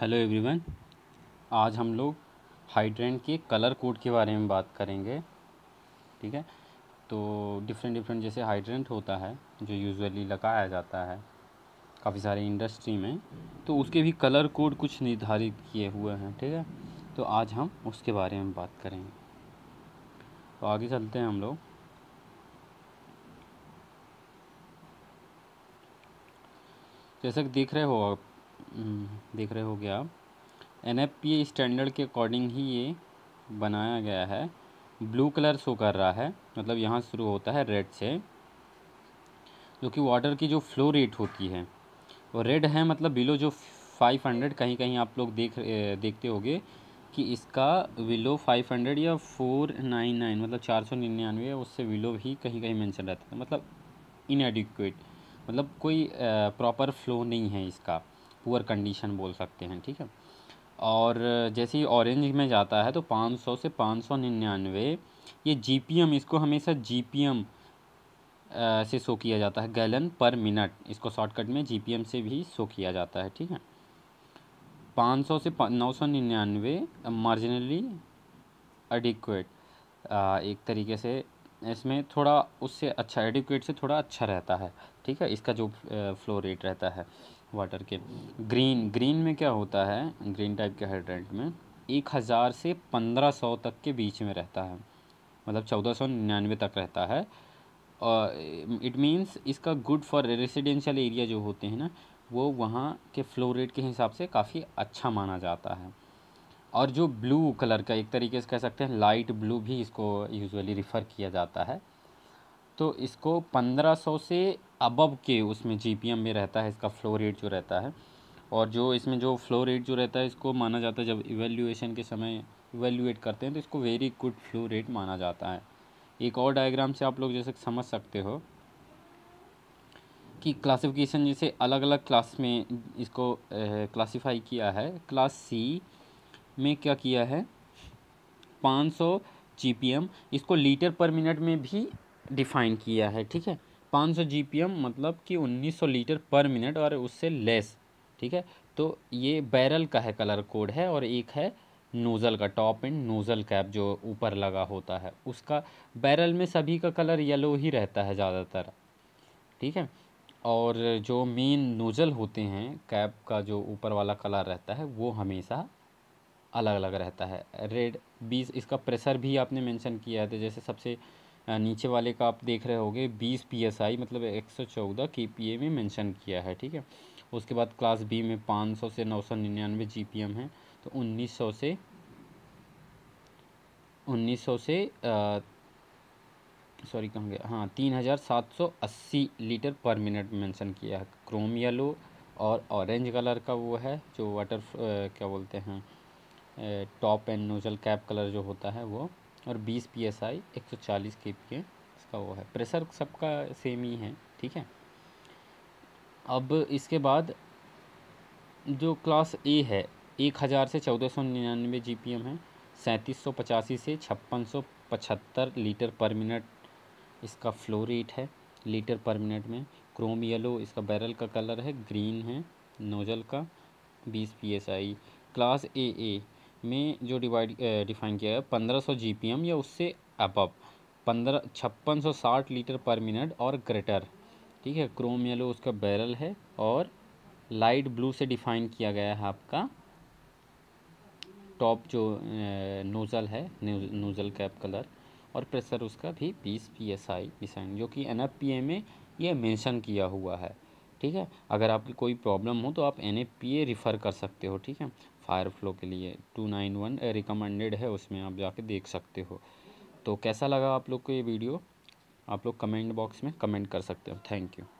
hello everyone आज हम लोग हाइड्रेंट के कलर कोड के बारे में बात करेंगे ठीक है तो डिफरेंट डिफरेंट जैसे हाइड्रेंट होता है जो यूजुअली लगाया जाता है काफ़ी सारे इंडस्ट्री में तो उसके भी कलर कोड कुछ निर्धारित किए हुए हैं ठीक है तो आज हम उसके बारे में बात करेंगे तो आगे चलते हैं हम लोग जैसा कि देख रहे हो आप हम्म, देख रहे हो गया आप एन एफ पी स्टैंडर्ड के अकॉर्डिंग ही ये बनाया गया है ब्लू कलर शो कर रहा है मतलब यहाँ शुरू होता है रेड से जो कि वाटर की जो फ्लो रेट होती है और रेड है मतलब बिलो जो फाइव हंड्रेड कहीं कहीं आप लोग देख देखते होगे कि इसका विलो फाइव हंड्रेड या फोर नाइन नाइन मतलब चार सौ निन्यानवे उससे विलो भी कहीं कहीं मेंशन रहता है मतलब इनएडिक्वेट मतलब कोई प्रॉपर फ्लो नहीं है इसका पुअर कंडीशन बोल सकते हैं ठीक है और जैसे ही ऑरेंज में जाता है तो 500 से 599 ये जीपीएम इसको हमेशा जीपीएम से शो किया जाता है गैलन पर मिनट इसको शॉर्टकट में जीपीएम से भी शो किया जाता है ठीक है 500 से नौ सौ निन्यानवे मार्जिनली एडिक्वेट एक तरीके से इसमें थोड़ा उससे अच्छा एडिक्वेट से थोड़ा अच्छा रहता है ठीक है इसका जो फ्लो रेट रहता है वाटर के ग्रीन ग्रीन में क्या होता है ग्रीन टाइप के हाइड्रेंट में एक हज़ार से पंद्रह सौ तक के बीच में रहता है मतलब चौदह सौ निन्यानवे तक रहता है और इट मीन्स इसका गुड फॉर रेजिडेंशियल एरिया जो होते हैं ना वो वहाँ के फ्लो रेट के हिसाब से काफ़ी अच्छा माना जाता है और जो ब्लू कलर का एक तरीके से कह सकते हैं लाइट ब्लू भी इसको यूजुअली रिफ़र किया जाता है तो इसको 1500 से अबब के उसमें एम में रहता है इसका फ्लो रेट जो रहता है और जो इसमें जो फ्लो रेट जो रहता है इसको माना जाता है जब इवेल्यूएशन के समय इवेल्यूएट करते हैं तो इसको वेरी गुड फ्लो रेट माना जाता है एक और डायग्राम से आप लोग जैसे समझ सकते हो कि क्लासिफिकेशन जैसे अलग अलग क्लास में इसको क्लासीफाई किया है क्लास सी में क्या किया है पी एम इसको लीटर पर मिनट में भी डिफाइन किया है ठीक है 500 जीपीएम मतलब कि 1900 लीटर पर मिनट और उससे लेस ठीक है तो ये बैरल का है कलर कोड है और एक है नोज़ल का टॉप एंड नोज़ल कैप जो ऊपर लगा होता है उसका बैरल में सभी का कलर येलो ही रहता है ज़्यादातर ठीक है और जो मेन नोज़ल होते हैं कैप का जो ऊपर वाला कलर रहता है वो हमेशा अलग अलग रहता है रेड बीस इसका प्रेशर भी आपने मेंशन किया था तो जैसे सबसे नीचे वाले का आप देख रहे होगे 20 पीएसआई मतलब एक सौ चौदह के पी ए में मैंशन किया है ठीक है उसके बाद क्लास बी में 500 से 999 जीपीएम है तो 1900 से 1900 से सॉरी कहाँ गया हाँ 3780 लीटर पर मिनट मेंशन किया है क्रोम येलो और ऑरेंज कलर का वो है जो वाटर क्या बोलते हैं top and nozzle cap colour जो होता है वो और 20 पी एस आई एक सौ चालीस के पी इसका वो है प्रेशर सबका सेम ही है ठीक है अब इसके बाद जो क्लास ए है एक हज़ार से चौदह सौ निन्यानवे जी पी एम है सैंतीस सौ पचासी से छप्पन सौ पचहत्तर लीटर पर मिनट इसका फ्लो रेट है लीटर पर मिनट में क्रोम येलो इसका बैरल का कलर है ग्रीन है नोजल का बीस P S I class A A में जो डिवाइड डिफाइन किया गया पंद्रह सौ जी पी एम या उससे अबव पंद्रह छप्पन सौ साठ लीटर पर मिनट और ग्रेटर ठीक है क्रोम येलो उसका बैरल है और लाइट ब्लू से डिफाइन किया गया है आपका टॉप जो नोज़ल है नोज़ल कैप कलर और प्रेशर उसका भी बीस पी एस आई डिसाइन जो कि एन एफ पी ए में यह मेंशन किया हुआ है ठीक है अगर आपकी कोई प्रॉब्लम हो तो आप N A P A refer कर सकते हो ठीक है फायर फ्लो के लिए टू नाइन वन रिकमेंडेड है उसमें आप जाके देख सकते हो तो कैसा लगा आप लोग को ये वीडियो आप लोग कमेंट बॉक्स में कमेंट कर सकते हो थैंक यू